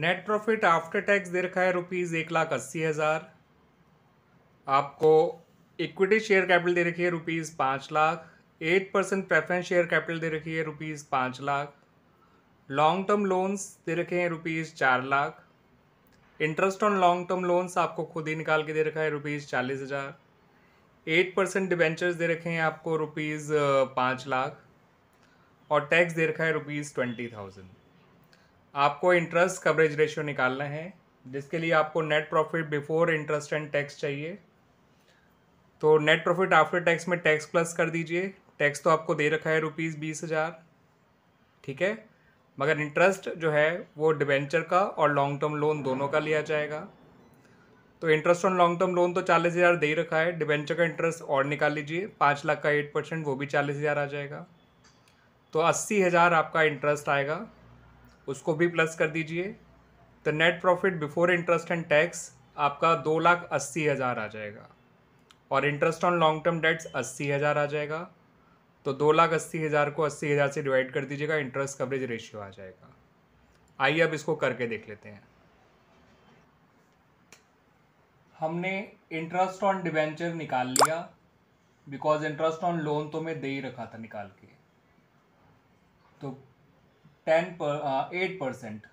net profit after tax दे रखा है रुपीज़ एक लाख अस्सी हज़ार आपको इक्विटी शेयर कैपिटल दे रखी है रुपीज़ पाँच lakh eight percent preference share capital दे रखी है रुपीज़ पाँच लाख लॉन्ग टर्म लोन्स दे रखे हैं रुपीज़ चार lakh interest on long term loans आपको खुद ही निकाल के दे रखा है रुपीज़ चालीस हज़ार एट परसेंट डिबेंचर्स दे रखे हैं आपको रुपीज़ पाँच लाख और टैक्स दे रखा है रुपीज़ ट्वेंटी थाउजेंड आपको इंटरेस्ट कवरेज रेशियो निकालना है जिसके लिए आपको net profit before interest and tax चाहिए तो नेट प्रॉफिट आफ्टर टैक्स में टैक्स प्लस कर दीजिए टैक्स तो आपको दे रखा है रुपीज़ बीस हज़ार ठीक है मगर इंटरेस्ट जो है वो डिबेंचर का और लॉन्ग टर्म लोन दोनों का लिया जाएगा तो interest on long term loan तो चालीस हज़ार दे रखा है डिबेंचर का इंटरेस्ट और निकाल लीजिए पाँच लाख का एट परसेंट वो भी चालीस हज़ार आ जाएगा तो अस्सी हज़ार आपका इंटरेस्ट आएगा उसको भी प्लस कर दीजिए तो net profit before interest and tax आपका दो लाख अस्सी हज़ार आ जाएगा और interest on long term debts अस्सी हज़ार आ जाएगा तो दो लाख अस्सी हज़ार को अस्सी हज़ार से डिवाइड कर दीजिएगा इंटरेस्ट कवरेज रेशियो आ जाएगा आइए अब इसको करके देख लेते हैं हमने इंटरेस्ट ऑन डिवेंचर निकाल लिया बिकॉज इंटरेस्ट ऑन लोन तो मैं दे ही रखा था निकाल के तो टेन पर eight percent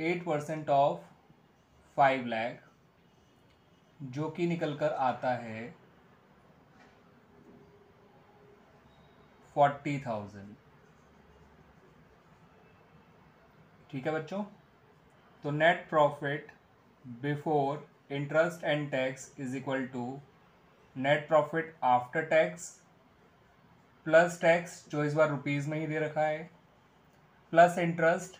eight percent of five lakh जो कि निकल कर आता है फोर्टी थाउजेंड ठीक है बच्चों तो net profit before interest and tax is equal to net profit after tax plus tax जो इस बार रुपीज़ में ही दे रखा है प्लस इंटरेस्ट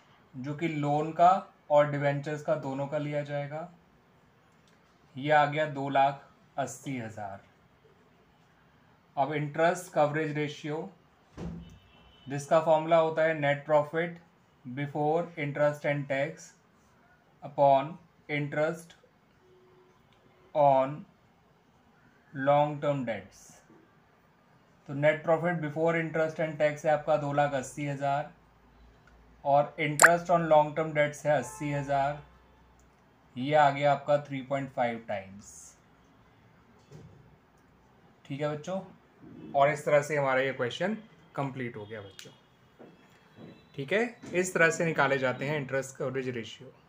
जो कि लोन का और डिवेंचर्स का दोनों का लिया जाएगा ये आ गया दो लाख अस्सी हज़ार अब इंटरेस्ट कवरेज रेशियो जिसका फॉर्मूला होता है net profit before interest and tax upon interest on long term debts तो net profit before interest and tax है आपका दो लाख अस्सी हज़ार और interest on long term debts है अस्सी हज़ार ये आ गया आपका थ्री पॉइंट फाइव टाइम्स ठीक है बच्चों और इस तरह से हमारा ये क्वेश्चन कंप्लीट हो गया बच्चों ठीक है इस तरह से निकाले जाते हैं इंटरेस्ट कवरेज रेशियो